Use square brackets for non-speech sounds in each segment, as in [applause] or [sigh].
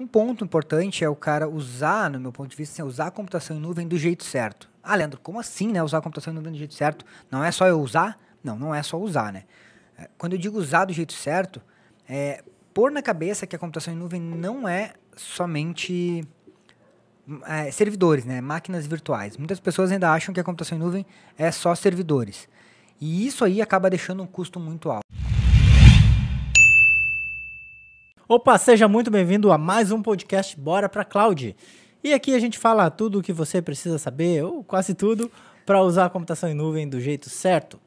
Um ponto importante é o cara usar, no meu ponto de vista, assim, é usar a computação em nuvem do jeito certo. Ah, Leandro, como assim, né? Usar a computação em nuvem do jeito certo? Não é só eu usar? Não, não é só usar, né? É, quando eu digo usar do jeito certo, é pôr na cabeça que a computação em nuvem não é somente é, servidores, né? Máquinas virtuais. Muitas pessoas ainda acham que a computação em nuvem é só servidores. E isso aí acaba deixando um custo muito alto. Opa, seja muito bem-vindo a mais um podcast Bora pra Cloud. E aqui a gente fala tudo o que você precisa saber, ou quase tudo, para usar a computação em nuvem do jeito certo.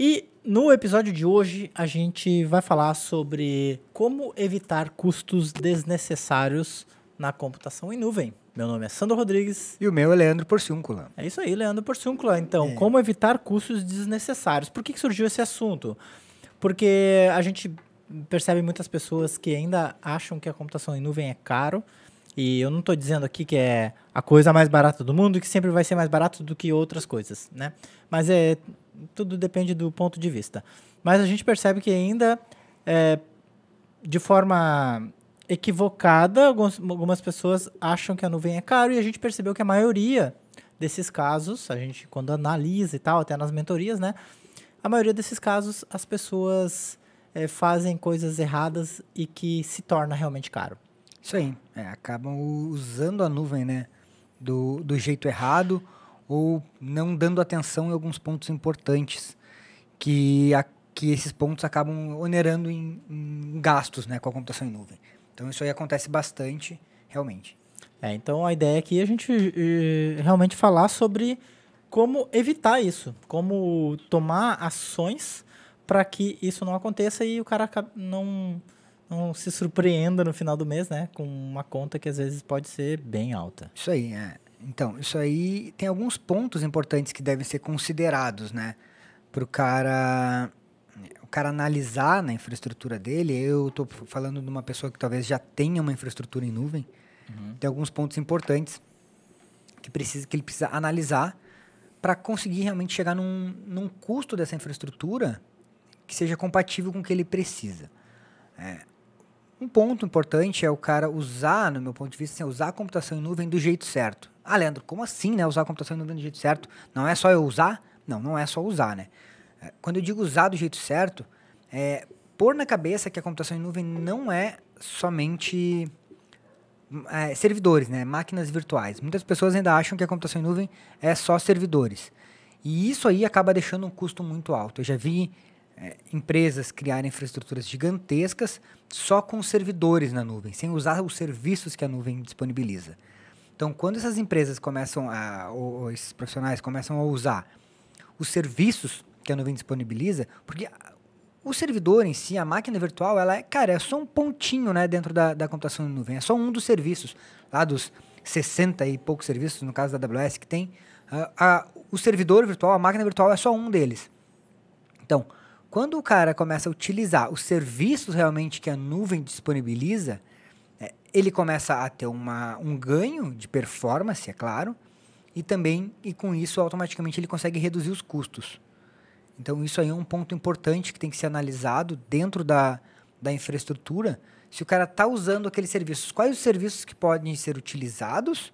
E no episódio de hoje a gente vai falar sobre como evitar custos desnecessários na computação em nuvem. Meu nome é Sandro Rodrigues. E o meu é Leandro Porciúncula. É isso aí, Leandro Porciúncula. Então, é. como evitar custos desnecessários? Por que, que surgiu esse assunto? Porque a gente percebe muitas pessoas que ainda acham que a computação em nuvem é caro. E eu não estou dizendo aqui que é a coisa mais barata do mundo, que sempre vai ser mais barato do que outras coisas, né? Mas é tudo depende do ponto de vista. Mas a gente percebe que ainda, é, de forma equivocada, algumas pessoas acham que a nuvem é caro e a gente percebeu que a maioria desses casos, a gente quando analisa e tal, até nas mentorias, né? A maioria desses casos as pessoas é, fazem coisas erradas e que se torna realmente caro. Isso aí. É, acabam usando a nuvem, né? Do, do jeito errado ou não dando atenção em alguns pontos importantes que, a, que esses pontos acabam onerando em, em gastos né, com a computação em nuvem. Então isso aí acontece bastante, realmente. É, então a ideia aqui é a gente eh, realmente falar sobre como evitar isso, como tomar ações para que isso não aconteça e o cara não, não se surpreenda no final do mês, né? Com uma conta que às vezes pode ser bem alta. Isso aí, é. Então, isso aí tem alguns pontos importantes que devem ser considerados, né? Para o cara, o cara analisar na infraestrutura dele. Eu estou falando de uma pessoa que talvez já tenha uma infraestrutura em nuvem. Uhum. Tem alguns pontos importantes que, precisa, que ele precisa analisar para conseguir realmente chegar num, num custo dessa infraestrutura que seja compatível com o que ele precisa. É. Um ponto importante é o cara usar, no meu ponto de vista, assim, usar a computação em nuvem do jeito certo. Ah, Leandro, como assim, né? Usar a computação em nuvem do jeito certo? Não é só eu usar? Não, não é só usar, né? É, quando eu digo usar do jeito certo, é pôr na cabeça que a computação em nuvem não é somente é, servidores, né? Máquinas virtuais. Muitas pessoas ainda acham que a computação em nuvem é só servidores. E isso aí acaba deixando um custo muito alto. Eu já vi é, empresas criarem infraestruturas gigantescas só com servidores na nuvem, sem usar os serviços que a nuvem disponibiliza. Então, quando essas empresas começam a, ou, ou esses profissionais começam a usar os serviços que a nuvem disponibiliza, porque o servidor em si, a máquina virtual, ela é, cara, é só um pontinho né, dentro da, da computação em nuvem, é só um dos serviços, lá dos 60 e poucos serviços, no caso da AWS, que tem, ah, a, o servidor virtual, a máquina virtual é só um deles. Então, quando o cara começa a utilizar os serviços realmente que a nuvem disponibiliza, é, ele começa a ter uma, um ganho de performance, é claro, e também, e com isso, automaticamente ele consegue reduzir os custos. Então, isso aí é um ponto importante que tem que ser analisado dentro da, da infraestrutura. Se o cara está usando aqueles serviços, quais os serviços que podem ser utilizados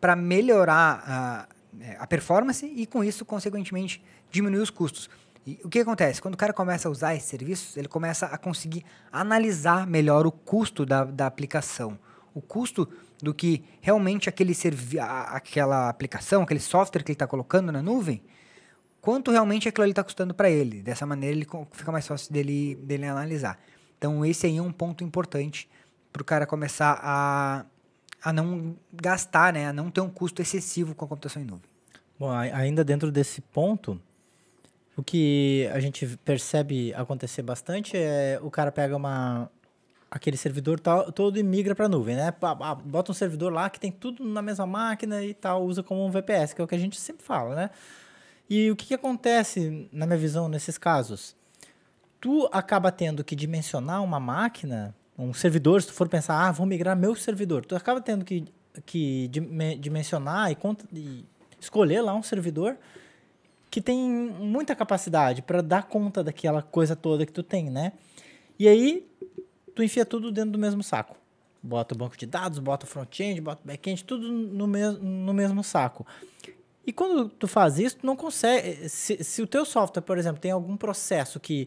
para melhorar a, é, a performance e, com isso, consequentemente, diminuir os custos. E o que acontece? Quando o cara começa a usar esses serviços, ele começa a conseguir analisar melhor o custo da, da aplicação. O custo do que realmente aquele servi a, aquela aplicação, aquele software que ele está colocando na nuvem, quanto realmente aquilo está custando para ele. Dessa maneira, ele fica mais fácil dele, dele analisar. Então, esse aí é um ponto importante para o cara começar a, a não gastar, né? a não ter um custo excessivo com a computação em nuvem. Bom, ainda dentro desse ponto, o que a gente percebe acontecer bastante é o cara pega uma aquele servidor tal, todo e migra para a nuvem, né? Bota um servidor lá que tem tudo na mesma máquina e tal, usa como um VPS, que é o que a gente sempre fala, né? E o que, que acontece, na minha visão, nesses casos? Tu acaba tendo que dimensionar uma máquina, um servidor, se tu for pensar, ah, vou migrar meu servidor, tu acaba tendo que, que dimensionar e, e escolher lá um servidor que tem muita capacidade para dar conta daquela coisa toda que tu tem, né? E aí, tu enfia tudo dentro do mesmo saco. Bota o banco de dados, bota o front-end, bota o back-end, tudo no, me no mesmo saco. E quando tu faz isso, tu não consegue. Se, se o teu software, por exemplo, tem algum processo que,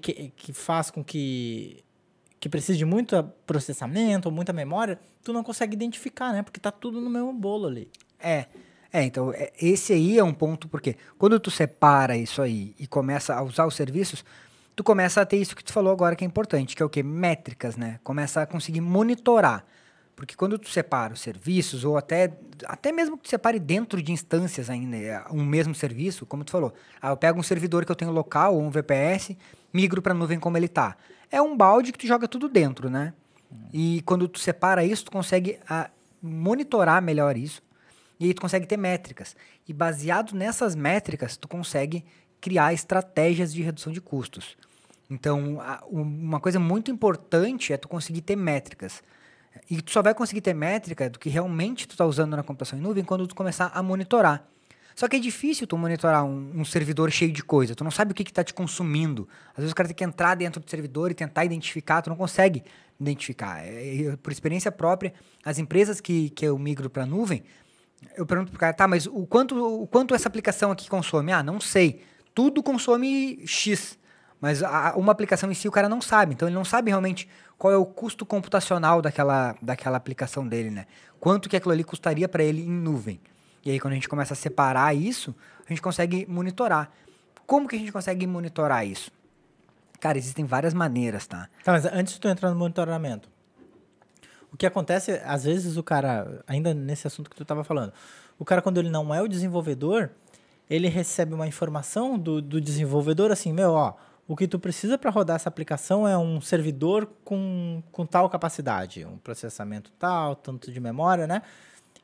que faz com que. que precise de muito processamento ou muita memória, tu não consegue identificar, né? Porque tá tudo no mesmo bolo ali. É. É, então, é, esse aí é um ponto, porque quando tu separa isso aí e começa a usar os serviços, tu começa a ter isso que tu falou agora que é importante, que é o quê? Métricas, né? Começa a conseguir monitorar. Porque quando tu separa os serviços, ou até, até mesmo que tu separe dentro de instâncias ainda, é, um mesmo serviço, como tu falou, ah, eu pego um servidor que eu tenho local, ou um VPS, migro para a nuvem como ele tá. É um balde que tu joga tudo dentro, né? Hum. E quando tu separa isso, tu consegue a, ah, monitorar melhor isso, e aí tu consegue ter métricas. E baseado nessas métricas, tu consegue criar estratégias de redução de custos. Então, uma coisa muito importante é tu conseguir ter métricas. E tu só vai conseguir ter métrica do que realmente tu está usando na computação em nuvem quando tu começar a monitorar. Só que é difícil tu monitorar um, um servidor cheio de coisa. Tu não sabe o que está te consumindo. Às vezes o cara tem que entrar dentro do servidor e tentar identificar. Tu não consegue identificar. Eu, é, é, por experiência própria, as empresas que, que eu migro para a nuvem, eu pergunto pro cara, tá, mas o quanto, o quanto essa aplicação aqui consome? Ah, não sei. Tudo consome X. Mas a, uma aplicação em si o cara não sabe. Então ele não sabe realmente qual é o custo computacional daquela, daquela aplicação dele, né? Quanto que aquilo ali custaria para ele em nuvem. E aí quando a gente começa a separar isso, a gente consegue monitorar. Como que a gente consegue monitorar isso? Cara, existem várias maneiras, tá? Tá, mas antes de tu entrar no monitoramento, o que acontece, às vezes, o cara, ainda nesse assunto que tu estava falando, o cara, quando ele não é o desenvolvedor, ele recebe uma informação do, do desenvolvedor assim, meu, ó, o que tu precisa para rodar essa aplicação é um servidor com, com tal capacidade, um processamento tal, tanto de memória, né?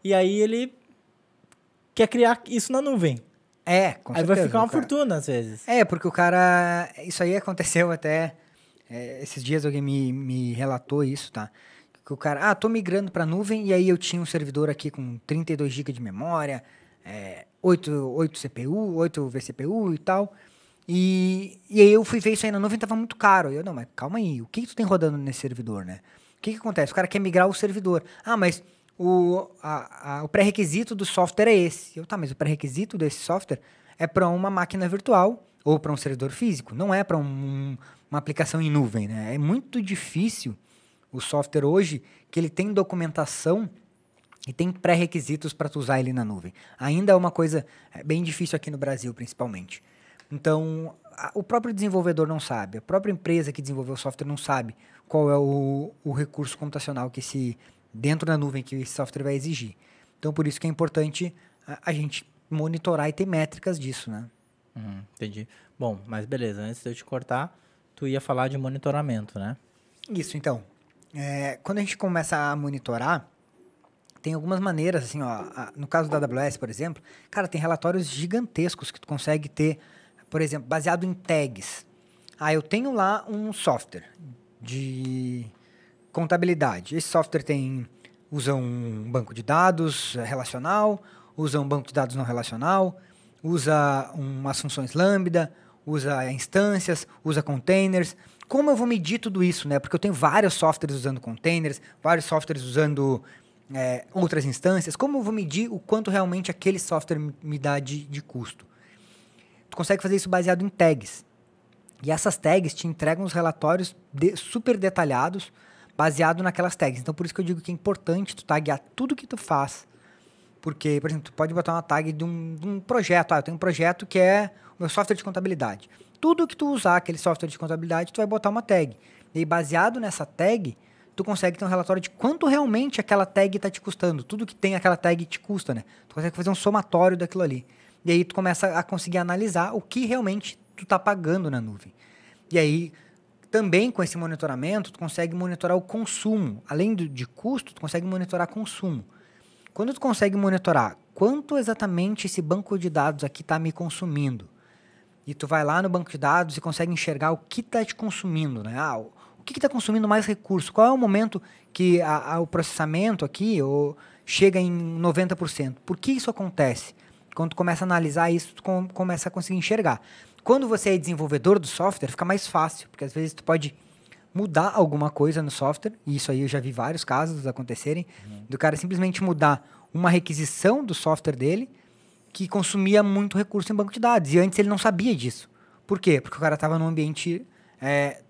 E aí ele quer criar isso na nuvem. É, com Aí certeza, vai ficar uma fortuna às vezes. É, porque o cara. Isso aí aconteceu até. É, esses dias alguém me, me relatou isso, tá? que o cara, ah, tô migrando para nuvem e aí eu tinha um servidor aqui com 32 GB de memória, é, 8, 8 CPU, 8 VCPU e tal. E, e aí eu fui ver isso aí na nuvem tava muito caro. E eu, não, mas calma aí, o que, que tu tem rodando nesse servidor, né? O que, que acontece? O cara quer migrar o servidor. Ah, mas o, o pré-requisito do software é esse. Eu, tá, mas o pré-requisito desse software é para uma máquina virtual ou para um servidor físico, não é para um, uma aplicação em nuvem, né? É muito difícil o software hoje que ele tem documentação e tem pré-requisitos para tu usar ele na nuvem. Ainda é uma coisa é, bem difícil aqui no Brasil, principalmente. Então, a, o próprio desenvolvedor não sabe, a própria empresa que desenvolveu o software não sabe qual é o, o recurso computacional que se dentro da nuvem que esse software vai exigir. Então, por isso que é importante a, a gente monitorar e ter métricas disso, né? Uhum, entendi. Bom, mas beleza, antes de eu te cortar, tu ia falar de monitoramento, né? Isso, então. É, quando a gente começa a monitorar, tem algumas maneiras, assim, ó, no caso da AWS, por exemplo, cara, tem relatórios gigantescos que tu consegue ter, por exemplo, baseado em tags. Ah, eu tenho lá um software de contabilidade. Esse software tem usa um banco de dados relacional, usa um banco de dados não relacional, usa umas funções lambda, usa instâncias, usa containers como eu vou medir tudo isso, né? Porque eu tenho vários softwares usando containers, vários softwares usando é, outras instâncias. Como eu vou medir o quanto realmente aquele software me dá de, de custo? Tu consegue fazer isso baseado em tags. E essas tags te entregam os relatórios de, super detalhados baseado naquelas tags. Então, por isso que eu digo que é importante tu taguear tudo que tu faz porque, por exemplo, tu pode botar uma tag de um, de um projeto. Ah, eu tenho um projeto que é o meu software de contabilidade. Tudo que tu usar aquele software de contabilidade, tu vai botar uma tag. E baseado nessa tag, tu consegue ter um relatório de quanto realmente aquela tag está te custando. Tudo que tem aquela tag te custa, né? Tu consegue fazer um somatório daquilo ali. E aí tu começa a conseguir analisar o que realmente tu está pagando na nuvem. E aí, também com esse monitoramento, tu consegue monitorar o consumo. Além de custo, tu consegue monitorar consumo. Quando tu consegue monitorar quanto exatamente esse banco de dados aqui está me consumindo, e tu vai lá no banco de dados e consegue enxergar o que está te consumindo, né? Ah, o que está consumindo mais recurso? Qual é o momento que a, a, o processamento aqui ou chega em 90%? Por que isso acontece? Quando tu começa a analisar isso, tu com, começa a conseguir enxergar. Quando você é desenvolvedor do software, fica mais fácil, porque às vezes tu pode mudar alguma coisa no software, e isso aí eu já vi vários casos acontecerem, uhum. do cara simplesmente mudar uma requisição do software dele que consumia muito recurso em banco de dados. E antes ele não sabia disso. Por quê? Porque o cara estava num ambiente é,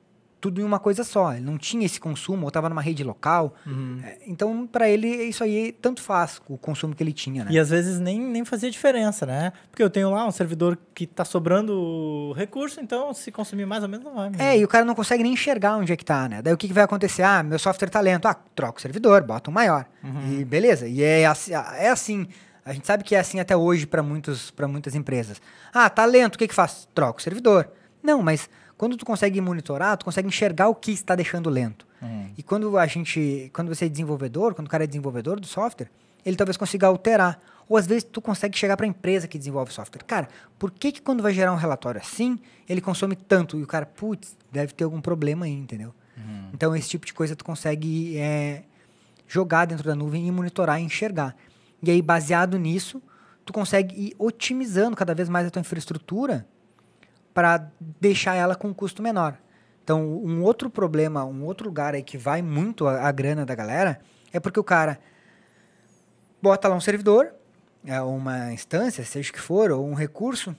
tudo em uma coisa só. Ele não tinha esse consumo, ou estava numa rede local. Uhum. É, então, para ele, isso aí tanto faz o consumo que ele tinha, né? E às vezes nem, nem fazia diferença, né? Porque eu tenho lá um servidor que está sobrando recurso, então se consumir mais ou menos não vai. Mesmo. É, e o cara não consegue nem enxergar onde é que está né? Daí o que, que vai acontecer? Ah, meu software está lento. Ah, troca o servidor, bota um maior. Uhum. E beleza. E é assim, é assim. A gente sabe que é assim até hoje para muitas empresas. Ah, tá lento, o que que faz? Troca o servidor. Não, mas quando tu consegue monitorar, tu consegue enxergar o que está deixando lento. Uhum. E quando a gente, quando você é desenvolvedor, quando o cara é desenvolvedor do software, ele talvez consiga alterar. Ou às vezes tu consegue chegar para a empresa que desenvolve o software. Cara, por que que quando vai gerar um relatório assim, ele consome tanto? E o cara, putz, deve ter algum problema aí, entendeu? Uhum. Então esse tipo de coisa tu consegue é, jogar dentro da nuvem e monitorar e enxergar. E aí, baseado nisso, tu consegue ir otimizando cada vez mais a tua infraestrutura para deixar ela com um custo menor. Então, um outro problema, um outro lugar aí que vai muito a, a grana da galera é porque o cara bota lá um servidor, é uma instância, seja o que for, ou um recurso,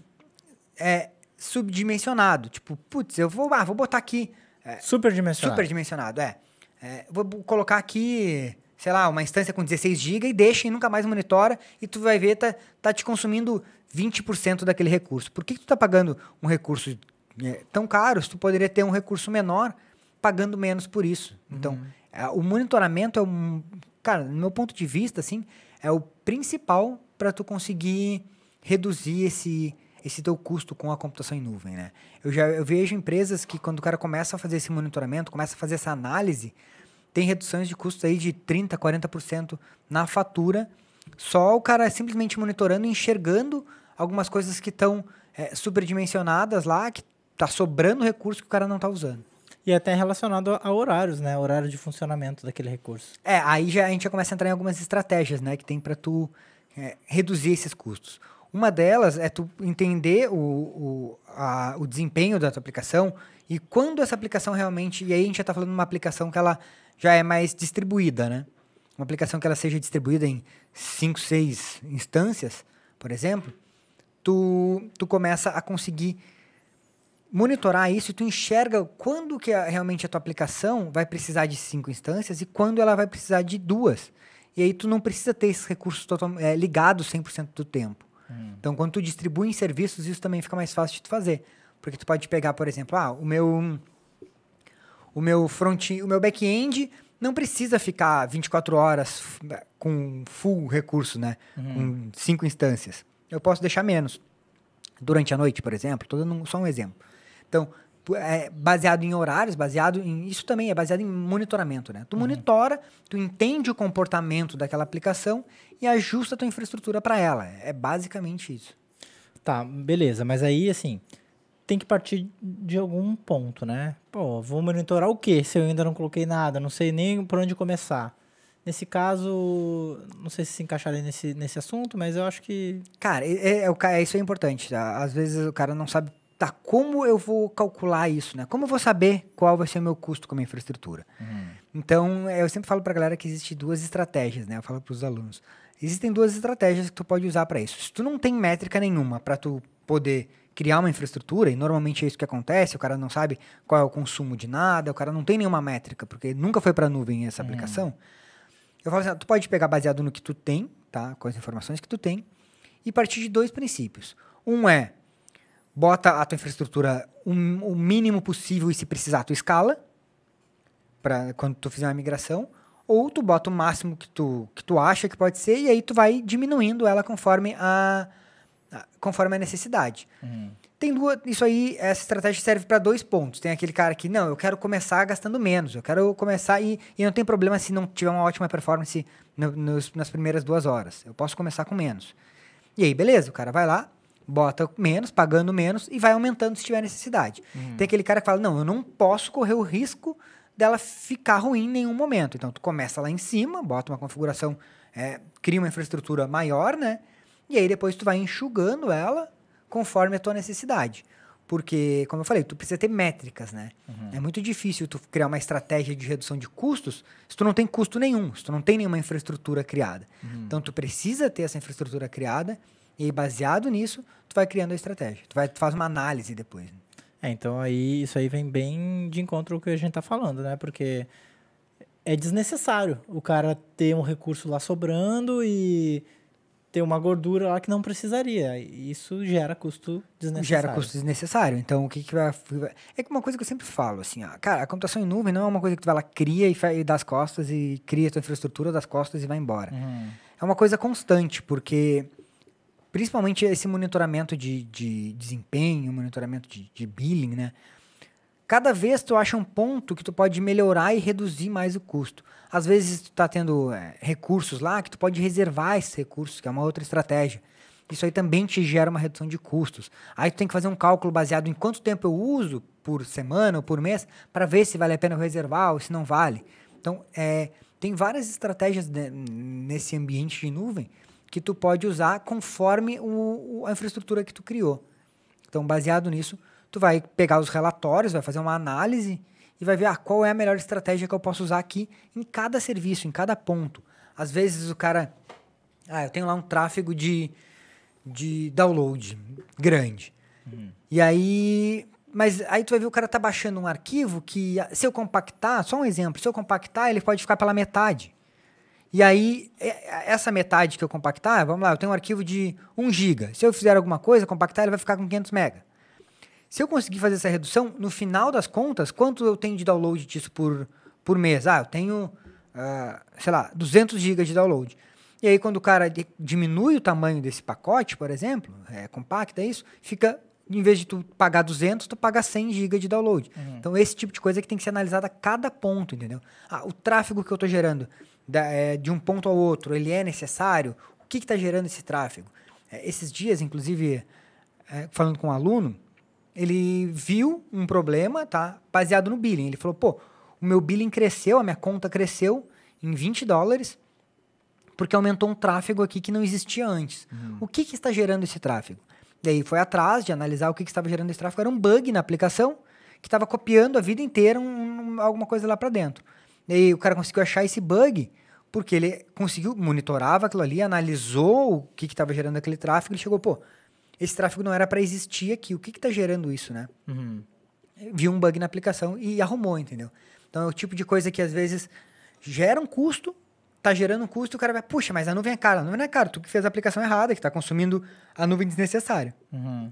é subdimensionado. Tipo, putz, eu vou, ah, vou botar aqui. É, superdimensionado. Superdimensionado, é. é. Vou colocar aqui sei lá, uma instância com 16 GB e deixa e nunca mais monitora e tu vai ver tá, tá te consumindo 20% daquele recurso. Por que, que tu tá pagando um recurso é, tão caro se tu poderia ter um recurso menor pagando menos por isso? Então, uhum. É, o monitoramento é um, cara, no meu ponto de vista assim, é o principal para tu conseguir reduzir esse esse teu custo com a computação em nuvem, né? Eu já eu vejo empresas que quando o cara começa a fazer esse monitoramento, começa a fazer essa análise, tem reduções de custos aí de 30%, 40% na fatura, só o cara simplesmente monitorando, enxergando algumas coisas que estão é, superdimensionadas lá, que está sobrando recurso que o cara não está usando. E é até relacionado a horários, né? Horário de funcionamento daquele recurso. É, aí já, a gente já começa a entrar em algumas estratégias, né? Que tem para tu é, reduzir esses custos. Uma delas é tu entender o, o, a, o desempenho da tua aplicação e quando essa aplicação realmente. E aí a gente já está falando de uma aplicação que ela já é mais distribuída, né? Uma aplicação que ela seja distribuída em 5, 6 instâncias, por exemplo, tu, tu começa a conseguir monitorar isso e tu enxerga quando que a, realmente a tua aplicação vai precisar de cinco instâncias e quando ela vai precisar de duas. E aí tu não precisa ter esses recursos total, é, ligados 100% do tempo. Hum. Então, quando tu distribui em serviços, isso também fica mais fácil de tu fazer. Porque tu pode pegar, por exemplo, ah, o meu o meu front, o meu back-end não precisa ficar 24 horas com full recurso, né? Uhum. Com cinco instâncias. Eu posso deixar menos. Durante a noite, por exemplo, tô dando só um exemplo. Então, é baseado em horários, baseado em. Isso também é baseado em monitoramento, né? Tu uhum. monitora, tu entende o comportamento daquela aplicação e ajusta a tua infraestrutura para ela. É basicamente isso. Tá, beleza, mas aí assim. Tem que partir de algum ponto, né? Pô, vou monitorar o quê se eu ainda não coloquei nada? Não sei nem por onde começar. Nesse caso, não sei se se encaixaria nesse, nesse assunto, mas eu acho que. Cara, é, é, é, é isso é importante. Tá? Às vezes o cara não sabe tá, como eu vou calcular isso, né? Como eu vou saber qual vai ser o meu custo com a minha infraestrutura? Uhum. Então, é, eu sempre falo para a galera que existem duas estratégias, né? Eu falo para os alunos. Existem duas estratégias que tu pode usar para isso. Se tu não tem métrica nenhuma para tu poder criar uma infraestrutura, e normalmente é isso que acontece, o cara não sabe qual é o consumo de nada, o cara não tem nenhuma métrica, porque nunca foi para a nuvem essa uhum. aplicação. Hum. Eu falo assim, ah, tu pode pegar baseado no que tu tem, tá? Com as informações que tu tem, e partir de dois princípios. Um é bota a tua infraestrutura um, o mínimo possível e se precisar tu escala para quando tu fizer uma migração ou tu bota o máximo que tu que tu acha que pode ser e aí tu vai diminuindo ela conforme a, a conforme a necessidade uhum. tem duas isso aí essa estratégia serve para dois pontos tem aquele cara que não eu quero começar gastando menos eu quero começar e, e não tem problema se não tiver uma ótima performance no, nos, nas primeiras duas horas eu posso começar com menos e aí beleza o cara vai lá bota menos, pagando menos e vai aumentando se tiver necessidade. Uhum. Tem aquele cara que fala: não, eu não posso correr o risco dela ficar ruim em nenhum momento. Então, tu começa lá em cima, bota uma configuração, é, cria uma infraestrutura maior, né? E aí depois tu vai enxugando ela conforme a tua necessidade. Porque, como eu falei, tu precisa ter métricas, né? Uhum. É muito difícil tu criar uma estratégia de redução de custos se tu não tem custo nenhum, se tu não tem nenhuma infraestrutura criada. Uhum. Então, tu precisa ter essa infraestrutura criada e baseado nisso, tu vai criando a estratégia. Tu, vai, tu faz uma análise depois. Né? É, então aí isso aí vem bem de encontro ao que a gente tá falando, né? Porque é desnecessário o cara ter um recurso lá sobrando e ter uma gordura lá que não precisaria. Isso gera custo desnecessário. Gera custo desnecessário. Então, o que, que vai. É uma coisa que eu sempre falo, assim, ó, cara, a computação em nuvem não é uma coisa que tu vai lá, cria e, e das costas e cria a tua infraestrutura das costas e vai embora. Uhum. É uma coisa constante, porque principalmente esse monitoramento de, de desempenho, monitoramento de, de, billing, né? Cada vez tu acha um ponto que tu pode melhorar e reduzir mais o custo. Às vezes tu tá tendo é, recursos lá que tu pode reservar esses recursos, que é uma outra estratégia. Isso aí também te gera uma redução de custos. Aí tu tem que fazer um cálculo baseado em quanto tempo eu uso por semana ou por mês para ver se vale a pena reservar ou se não vale. Então, é, tem várias estratégias de, nesse ambiente de nuvem que tu pode usar conforme o, a infraestrutura que tu criou. Então, baseado nisso, tu vai pegar os relatórios, vai fazer uma análise e vai ver ah, qual é a melhor estratégia que eu posso usar aqui em cada serviço, em cada ponto. Às vezes o cara, ah, eu tenho lá um tráfego de, de download grande. Uhum. E aí, mas aí tu vai ver o cara tá baixando um arquivo que se eu compactar, só um exemplo, se eu compactar, ele pode ficar pela metade. E aí, é, é, essa metade que eu compactar, vamos lá, eu tenho um arquivo de 1 GB. Se eu fizer alguma coisa, compactar, ele vai ficar com 500 MB. Se eu conseguir fazer essa redução, no final das contas, quanto eu tenho de download disso por, por mês? Ah, eu tenho, ah, sei lá, 200 GB de download. E aí, quando o cara diminui o tamanho desse pacote, por exemplo, é, compacta isso, fica, em vez de tu pagar 200, tu paga 100 GB de download. Uhum. Então, esse tipo de coisa é que tem que ser analisada a cada ponto, entendeu? Ah, o tráfego que eu estou gerando é, de um ponto ao outro, ele é necessário? O que está gerando esse tráfego? É, esses dias, inclusive, é, falando com um aluno, ele viu um problema, tá? Baseado no billing. Ele falou, pô, o meu billing cresceu, a minha conta cresceu em 20 dólares, porque aumentou um tráfego aqui que não existia antes. Uhum. O que, que está gerando esse tráfego? Daí foi atrás de analisar o que, que estava gerando esse tráfego. Era um bug na aplicação que estava copiando a vida inteira um, um, alguma coisa lá para dentro. E aí o cara conseguiu achar esse bug porque ele conseguiu, monitorava aquilo ali, analisou o que estava gerando aquele tráfego, ele chegou, pô, esse tráfego não era para existir aqui, o que está gerando isso, né? Uhum. Viu um bug na aplicação e arrumou, entendeu? Então é o tipo de coisa que às vezes gera um custo, tá gerando um custo, o cara vai, puxa, mas a nuvem é cara, a nuvem não é cara, tu que fez a aplicação errada, que está consumindo a nuvem desnecessária. Uhum.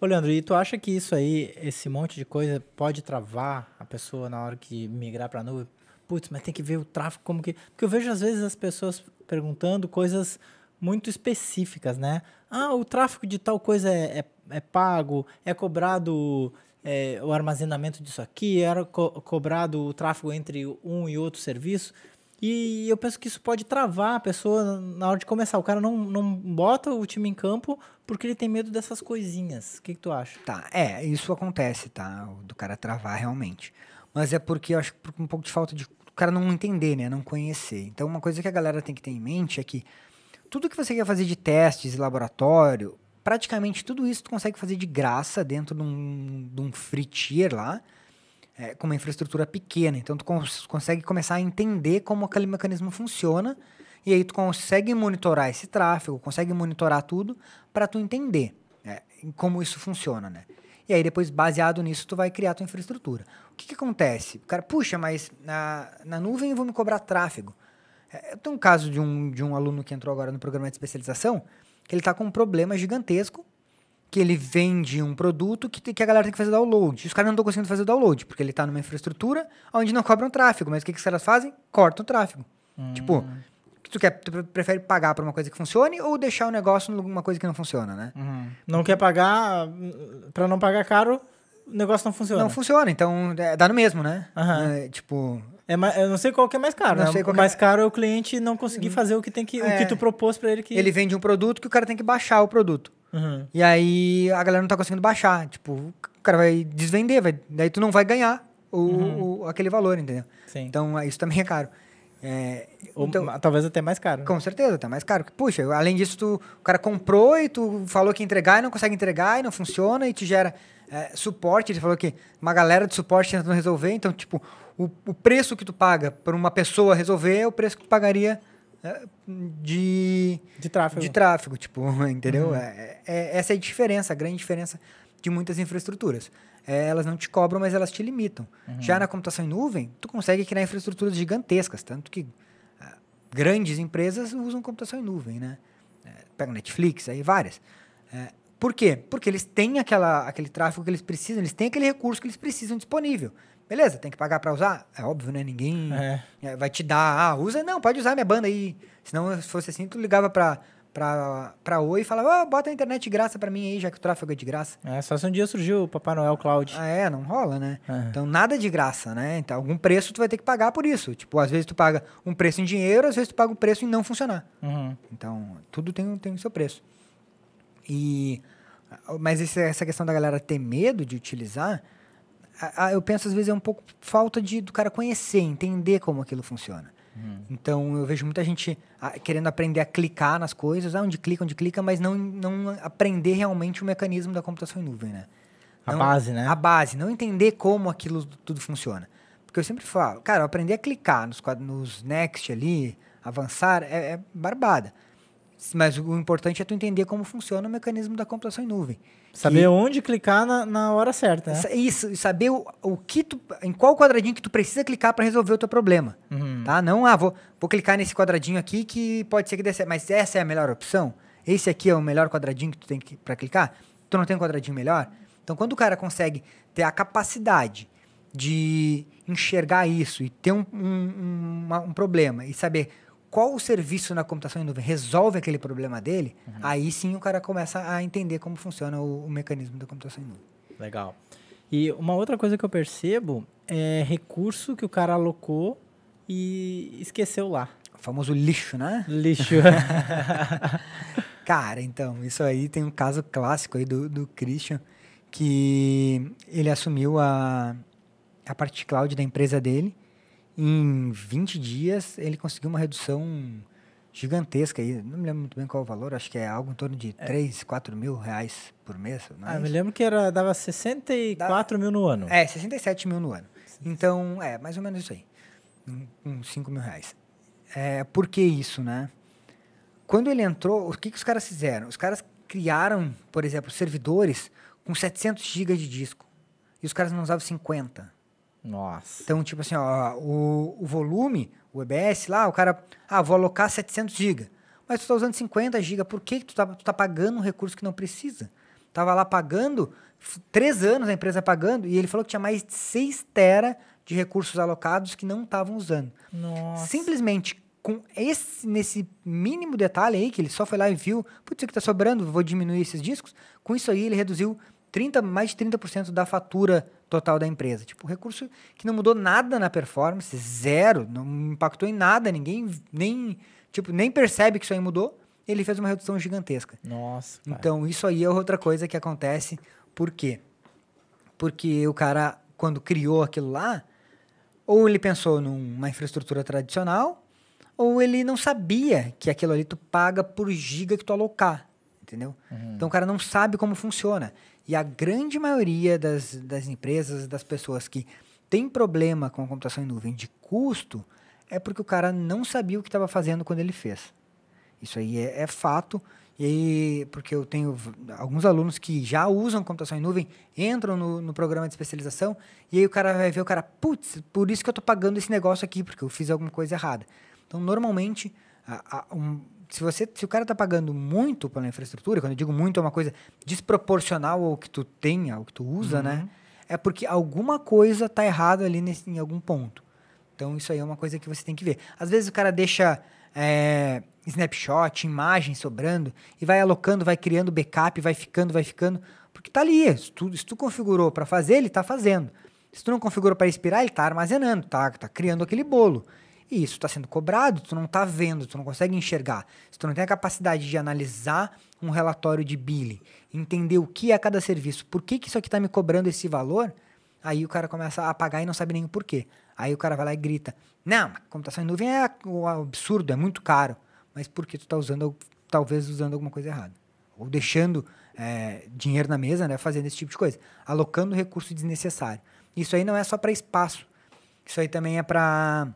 Ô, Leandro, e tu acha que isso aí, esse monte de coisa, pode travar a pessoa na hora que migrar para a nuvem? putz, mas tem que ver o tráfego como que. Porque eu vejo às vezes as pessoas perguntando coisas muito específicas, né? Ah, o tráfego de tal coisa é, é, é pago, é cobrado é, o armazenamento disso aqui, era co cobrado o tráfego entre um e outro serviço. E eu penso que isso pode travar a pessoa na hora de começar. O cara não, não bota o time em campo porque ele tem medo dessas coisinhas. O que, que tu acha? Tá, é, isso acontece, tá? Do cara travar realmente. Mas é porque eu acho que por um pouco de falta de cara não entender, né? Não conhecer. Então, uma coisa que a galera tem que ter em mente é que tudo que você quer fazer de testes e laboratório, praticamente tudo isso tu consegue fazer de graça dentro de um, de um free tier lá, é, com uma infraestrutura pequena. Então, tu cons consegue começar a entender como aquele mecanismo funciona e aí tu consegue monitorar esse tráfego, consegue monitorar tudo para tu entender é, como isso funciona, né? E aí depois, baseado nisso, tu vai criar tua infraestrutura. O que, que acontece? O cara, puxa, mas na, na nuvem eu vou me cobrar tráfego. É, eu tenho um caso de um, de um aluno que entrou agora no programa de especialização, que ele está com um problema gigantesco, que ele vende um produto que, que a galera tem que fazer download. Os caras não estão conseguindo fazer download, porque ele está numa infraestrutura onde não cobram tráfego. Mas o que, que os caras fazem? Cortam o tráfego. Hum. Tipo, que tu quer? Tu prefere pagar pra uma coisa que funcione ou deixar o negócio numa coisa que não funciona, né? Uhum. Não quer pagar, hum, para não pagar caro, o negócio não funciona. Não funciona, então é, dá no mesmo, né? Uhum. É, tipo. É, eu não sei qual que é mais caro. Não né? O é mais caro é o cliente não conseguir hum. fazer o que tem que, o que é. tu propôs para ele que. Ele vende um produto que o cara tem que baixar o produto. Uhum. E aí a galera não tá conseguindo baixar. Tipo, o cara vai desvender, vai... daí tu não vai ganhar o, uhum. o aquele valor, entendeu? Sim. Então é, isso também é caro. É, ou, então, talvez até mais caro. Né? Com certeza, até tá mais caro. Puxa, além disso, tu, o cara comprou e tu falou que ia entregar e não consegue entregar e não funciona e te gera é, suporte. Ele falou que uma galera de suporte tentando resolver. Então, tipo, o, o preço que tu paga para uma pessoa resolver é o preço que tu pagaria é, de, de tráfego. De tráfego, tipo, [laughs] entendeu? Uhum. É, é, é, essa é a diferença, a grande diferença de muitas infraestruturas é, elas não te cobram, mas elas te limitam. Uhum. Já na computação em nuvem, tu consegue criar infraestruturas gigantescas, tanto que ah, grandes empresas usam computação em nuvem, né? É, pega Netflix, aí várias. É, por quê? Porque eles têm aquela, aquele tráfego que eles precisam, eles têm aquele recurso que eles precisam disponível. Beleza, tem que pagar para usar? É óbvio, né? Ninguém é. é. vai te dar, ah, usa, não, pode usar minha banda aí. se não fosse assim, tu ligava para pra, pra Oi e falava, oh, bota a internet de graça pra mim aí, já que o tráfego é de graça. É, só se um dia surgiu o Papai Noel Cloud. Ah, é, não rola, né? É. Então nada de graça, né? Então algum preço tu vai ter que pagar por isso. Tipo, às vezes tu paga um preço em dinheiro, às vezes tu paga um preço em não funcionar. Uhum. Então tudo tem, tem o seu preço. E... Mas essa questão da galera ter medo de utilizar, eu penso às vezes é um pouco falta de, do cara conhecer, entender como aquilo funciona. Hum. Então eu vejo muita gente ah, querendo aprender a clicar nas coisas, ah, onde clica, onde clica, mas não, não aprender realmente o mecanismo da computação em nuvem, né? Não, a base, né? A base, não entender como aquilo tudo funciona. Porque eu sempre falo, cara, aprender a clicar nos, nos next ali, avançar, é, é barbada. Mas o importante é tu entender como funciona o mecanismo da computação em nuvem. Saber que... onde clicar na, na hora certa. Né? Isso, saber o, o que tu, em qual quadradinho que tu precisa clicar para resolver o teu problema. Uhum. Tá? Não, ah, vou, vou clicar nesse quadradinho aqui que pode ser que dê certo, mas essa é a melhor opção? Esse aqui é o melhor quadradinho que tu tem para clicar? Tu não tem um quadradinho melhor? Então, quando o cara consegue ter a capacidade de enxergar isso e ter um, um, um, uma, um problema e saber qual o serviço na computação em nuvem resolve aquele problema dele, uhum. aí sim o cara começa a entender como funciona o, o, mecanismo da computação em nuvem. Legal. E uma outra coisa que eu percebo é recurso que o cara alocou e esqueceu lá. O famoso lixo, né? Lixo. [laughs] [laughs] cara, então, isso aí tem um caso clássico aí do, do Christian, que ele assumiu a, a parte cloud da empresa dele em 20 dias, ele conseguiu uma redução gigantesca aí. Não me lembro muito bem qual o valor, acho que é algo em torno de é. 3, 4 mil reais por mês. Não é ah, isso? me lembro que era, dava 64 dava, mil no ano. É, 67 mil no ano. Então, é, mais ou menos isso aí. um 5 mil reais. É, por que isso, né? Quando ele entrou, o que, que os caras fizeram? Os caras criaram, por exemplo, servidores com 700 GB de disco. E os caras não usavam 50. Nossa. Então, tipo assim, ó, o, o volume, o EBS lá, o cara, ah, vou alocar 700 GB. Mas tu está usando 50 GB, por que, que tu, tá, tu tá pagando um recurso que não precisa? Tava lá pagando, três anos a empresa pagando, e ele falou que tinha mais de 6 tera de recursos alocados que não estavam usando. Nossa. Simplesmente com esse nesse mínimo detalhe aí que ele só foi lá e viu, putz, isso que tá sobrando, vou diminuir esses discos. Com isso aí ele reduziu 30, mais de 30% da fatura total da empresa. Tipo, recurso que não mudou nada na performance, zero, não impactou em nada, ninguém nem, tipo, nem percebe que isso aí mudou, ele fez uma redução gigantesca. Nossa. Cara. Então, isso aí é outra coisa que acontece. Por quê? Porque o cara, quando criou aquilo lá, ou ele pensou numa infraestrutura tradicional, ou ele não sabia que aquilo ali tu paga por giga que tu alocar, entendeu? Uhum. Então o cara não sabe como funciona. E a grande maioria das, das empresas, das pessoas que tem problema com a computação em nuvem de custo, é porque o cara não sabia o que estava fazendo quando ele fez. Isso aí é, é fato. E aí, porque eu tenho alguns alunos que já usam computação em nuvem, entram no, no programa de especialização, e aí o cara vai ver, o cara, putz, por isso que eu estou pagando esse negócio aqui, porque eu fiz alguma coisa errada. Então, normalmente, a, a, um, se você se o cara está pagando muito pela infraestrutura, quando eu digo muito é uma coisa desproporcional ao que tu tenha, ao que tu usa, né? uhum. né? É porque alguma coisa está errada ali nesse, em algum ponto. Então isso aí é uma coisa que você tem que ver. Às vezes o cara deixa é, snapshot, imagem sobrando e vai alocando, vai criando backup, vai ficando, vai ficando, porque tá ali. Se tu, se tu configurou para fazer, ele está fazendo. Se tu não configurou para expirar, ele está armazenando, tá, tá criando aquele bolo. E isso está sendo cobrado, tu não está vendo, tu não consegue enxergar. Se tu não tem a capacidade de analisar um relatório de billing, entender o que é cada serviço, por que, que isso aqui está me cobrando esse valor, aí o cara começa a pagar e não sabe nem o porquê. Aí o cara vai lá e grita, não, computação em nuvem é um absurdo, é muito caro. Mas por que tu está usando, talvez usando alguma coisa errada. Ou deixando é, dinheiro na mesa, né, fazendo esse tipo de coisa, alocando recurso desnecessário. Isso aí não é só para espaço, isso aí também é para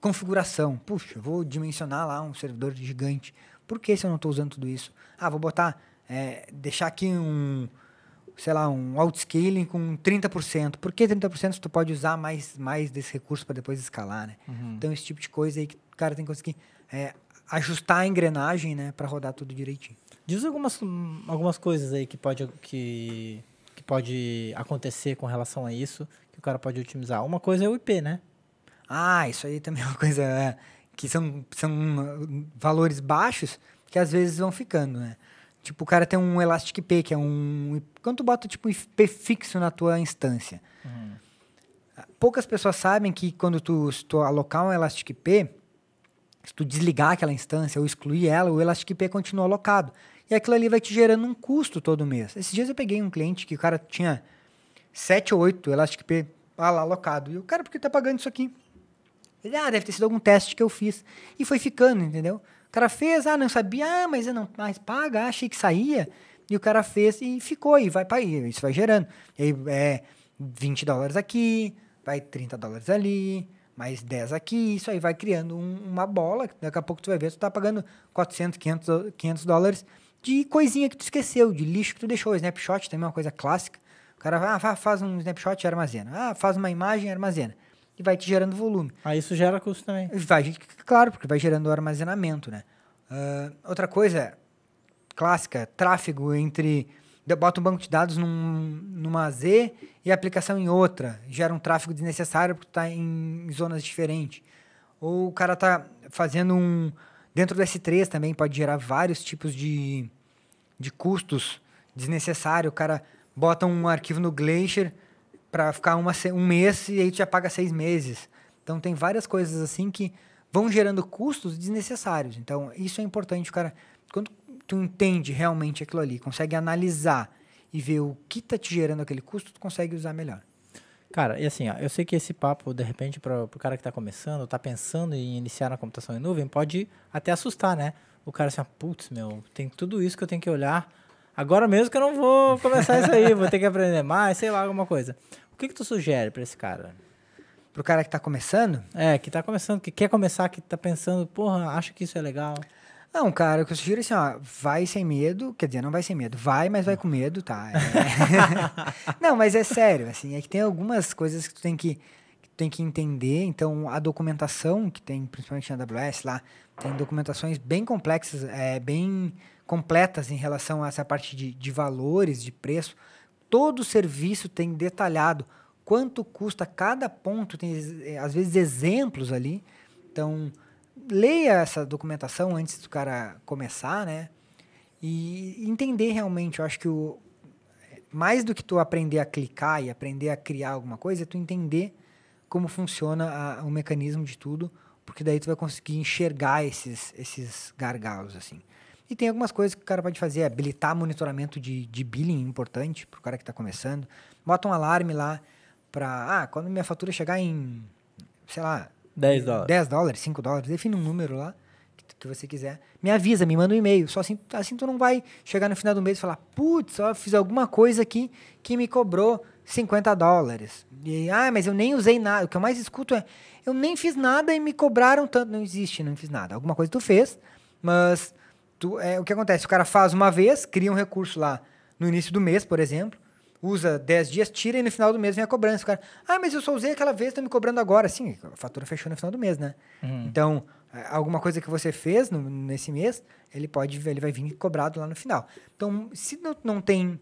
Configuração. Puxa, vou dimensionar lá um servidor gigante. Por que se eu não estou usando tudo isso? Ah, vou botar, é, deixar aqui um, sei lá, um outscaling com 30%. Por que 30% se tu pode usar mais, mais desse recurso para depois escalar, né? Uhum. Então, esse tipo de coisa aí que o cara tem que conseguir é, ajustar a engrenagem, né? Para rodar tudo direitinho. Diz algumas, algumas coisas aí que pode, que, que pode acontecer com relação a isso, que o cara pode otimizar. Uma coisa é o IP, né? Ah, isso aí também é uma coisa é, que são, são uh, valores baixos que às vezes vão ficando, né? Tipo, o cara tem um Elastic p que é um. Quando tu bota tipo um IP fixo na tua instância. Uhum. Poucas pessoas sabem que quando tu, tu alocar um Elastic p se tu desligar aquela instância ou excluir ela, o Elastic p continua alocado. E aquilo ali vai te gerando um custo todo mês. Esses dias eu peguei um cliente que o cara tinha 7 ou 8 Elastic p lá, ah lá alocado. E o cara, por que tá pagando isso aqui? Ele, ah, deve ter sido algum teste que eu fiz. E foi ficando, entendeu? O cara fez, ah, não sabia, ah, mas eu não mais paga, ah, achei que saía. E o cara fez e ficou, e vai para aí, isso vai gerando. E aí, é 20 dólares aqui, vai 30 dólares ali, mais 10 aqui, isso aí vai criando um, uma bola, daqui a pouco tu vai ver, tu tá pagando 400, 500, 500 dólares de coisinha que tu esqueceu, de lixo que tu deixou. O snapshot também é uma coisa clássica. O cara ah, faz um snapshot e armazena. Ah, faz uma imagem e armazena e vai te gerando volume. Aí isso gera custo também. Vai, claro, porque vai gerando armazenamento, né? Uh, outra coisa clássica, tráfego entre... Bota um banco de dados num, numa Z e a aplicação em outra. Gera um tráfego desnecessário porque está em zonas diferentes. Ou o cara está fazendo um... Dentro do S3 também pode gerar vários tipos de, de custos desnecessários. O cara bota um arquivo no Glacier para ficar uma, um mês e aí tu já paga seis meses. Então tem várias coisas assim que vão gerando custos desnecessários. Então isso é importante, cara. Quando tu entende realmente aquilo ali, consegue analisar e ver o que tá te gerando aquele custo, tu consegue usar melhor. Cara, e assim, ó, eu sei que esse papo, de repente, para o cara que está começando, está pensando em iniciar na computação em nuvem, pode até assustar, né? O cara assim, ah, putz, meu, tem tudo isso que eu tenho que olhar Agora mesmo que eu não vou começar isso aí, vou ter que aprender mais, sei lá, alguma coisa. O que, que tu sugere para esse cara? Pro cara que tá começando? É, que tá começando, que quer começar, que tá pensando, porra, acho que isso é legal. Não, cara, o que eu sugiro é assim, ó, vai sem medo, quer dizer, não vai sem medo, vai, mas vai com medo, tá? É... [laughs] não, mas é sério, assim, é que tem algumas coisas que tu tem que, que tu tem que entender, então a documentação que tem, principalmente na AWS lá, tem documentações bem complexas, é, bem completas em relação a essa parte de, de valores, de preço. Todo serviço tem detalhado quanto custa cada ponto, tem eh, às vezes exemplos ali. Então, leia essa documentação antes do cara começar, né? E entender realmente, eu acho que o mais do que tu aprender a clicar e aprender a criar alguma coisa, é tu entender como funciona a, o mecanismo de tudo, porque daí tu vai conseguir enxergar esses esses gargalos assim. E tem algumas coisas que o cara pode fazer, habilitar monitoramento de, de billing importante para o cara que está começando. Bota um alarme lá para, ah, quando minha fatura chegar em, sei lá... 10 dólares. 10 dólares, 5 dólares, define um número lá que, que você quiser. Me avisa, me manda um e-mail. Só assim, assim tu não vai chegar no final do mês e falar, putz, eu fiz alguma coisa aqui que me cobrou 50 dólares. E, ah, mas eu nem usei nada. O que eu mais escuto é, eu nem fiz nada e me cobraram tanto. Não existe, não fiz nada. Alguma coisa tu fez, mas Tu, é, o que acontece? O cara faz uma vez, cria um recurso lá no início do mês, por exemplo, usa 10 dias, tira e no final do mês vem a cobrança. O cara, ah, mas eu só usei aquela vez, estou me cobrando agora. Sim, a fatura fechou no final do mês, né? Uhum. Então, é, alguma coisa que você fez no, nesse mês, ele pode, ele vai vir cobrado lá no final. Então, se não, não tem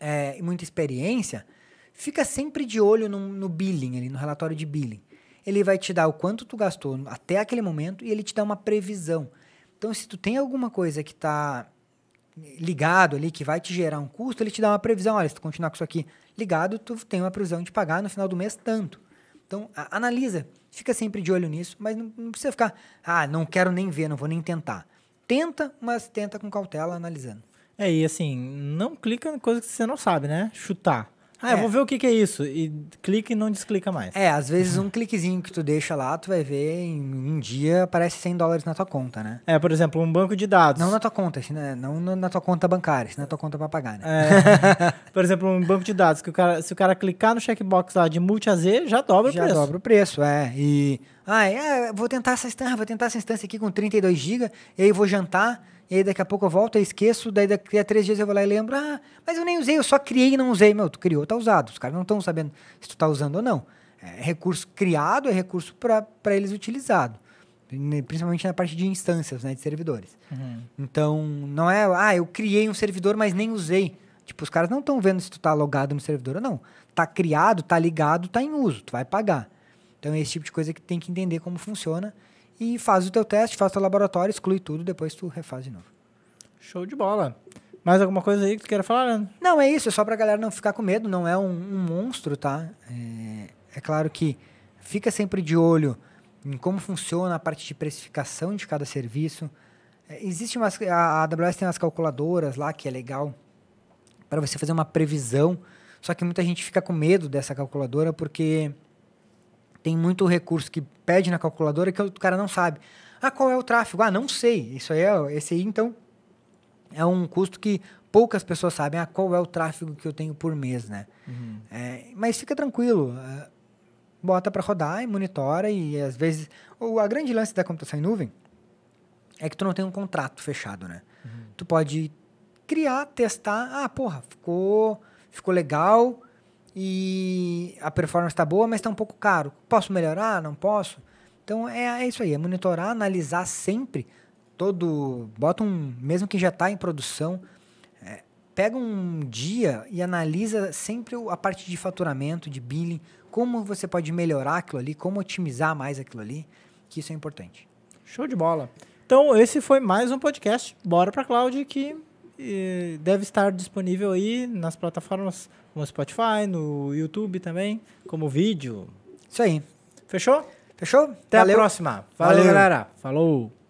é, muita experiência, fica sempre de olho no, no billing, ali, no relatório de billing. Ele vai te dar o quanto tu gastou até aquele momento e ele te dá uma previsão então, se tu tem alguma coisa que está ligado ali, que vai te gerar um custo, ele te dá uma previsão. Olha, se tu continuar com isso aqui ligado, tu tem uma previsão de pagar no final do mês tanto. Então, a, analisa. Fica sempre de olho nisso, mas não, não precisa ficar, ah, não quero nem ver, não vou nem tentar. Tenta, mas tenta com cautela, analisando. É, e assim, não clica em coisa que você não sabe, né? Chutar. Ah, é. eu vou ver o que, que, é isso. E clica e não desclica mais. É, às vezes um cliquezinho que tu deixa lá, tu vai ver em um dia aparece 100 dólares na tua conta, né? É, por exemplo, um banco de dados. Não na tua conta, assim, né? não na tua conta bancária, se assim, na tua conta pra pagar, né? É, [laughs] por exemplo, um banco de dados, que o cara, se o cara clicar no checkbox lá de multi AZ, já dobra já o preço. Já dobra o preço, é. E, ah, é, vou tentar essa instância, ah, vou tentar essa instância aqui com 32 GB, e aí vou jantar e aí daqui a pouco eu volto, e esqueço, daí daqui a três dias eu vou lá e lembro, ah, mas eu nem usei, eu só criei e não usei. Meu, tu criou, tá usado. Os caras não estão sabendo se tu tá usando ou não. É recurso criado é recurso para eles utilizado. Principalmente na parte de instâncias, né, de servidores. Uhum. Então, não é, ah, eu criei um servidor, mas nem usei. Tipo, os caras não estão vendo se tu tá logado no servidor ou não. Tá criado, tá ligado, tá em uso, tu vai pagar. Então, é esse tipo de coisa que tem que entender como funciona e faz o teu teste, faz o teu laboratório, exclui tudo, depois tu refaz de novo. Show de bola. Mais alguma coisa aí que tu queira falar, Leandro? Não, é isso. É só pra galera não ficar com medo. Não é um, um monstro, tá? É, é, claro que fica sempre de olho em como funciona a parte de precificação de cada serviço. É, existe umas, a, a AWS tem umas calculadoras lá que é legal para você fazer uma previsão. Só que muita gente fica com medo dessa calculadora porque tem muito recurso que pede na calculadora que o cara não sabe. Ah, qual é o tráfego? Ah, não sei. Isso aí é esse aí, então é um custo que poucas pessoas sabem. Ah, qual é o tráfego que eu tenho por mês, né? Uhum. É, mas fica tranquilo. É, bota para rodar e monitora e às vezes ou a grande lance da computação em nuvem é que tu não tem um contrato fechado, né? Uhum. Tu pode criar, testar. Ah, porra, ficou ficou legal e a performance está boa, mas está um pouco caro. Posso melhorar? Não posso? Então é, é isso aí, é monitorar, analisar sempre todo. Bota um. Mesmo que já está em produção, é, pega um dia e analisa sempre a parte de faturamento, de billing, como você pode melhorar aquilo ali, como otimizar mais aquilo ali, que isso é importante. Show de bola. Então, esse foi mais um podcast. Bora a Cloud que deve estar disponível aí nas plataformas como Spotify, no YouTube também, como vídeo. Isso aí. Fechou? Fechou? Até Valeu. a próxima. Valeu, Valeu. galera. Falou.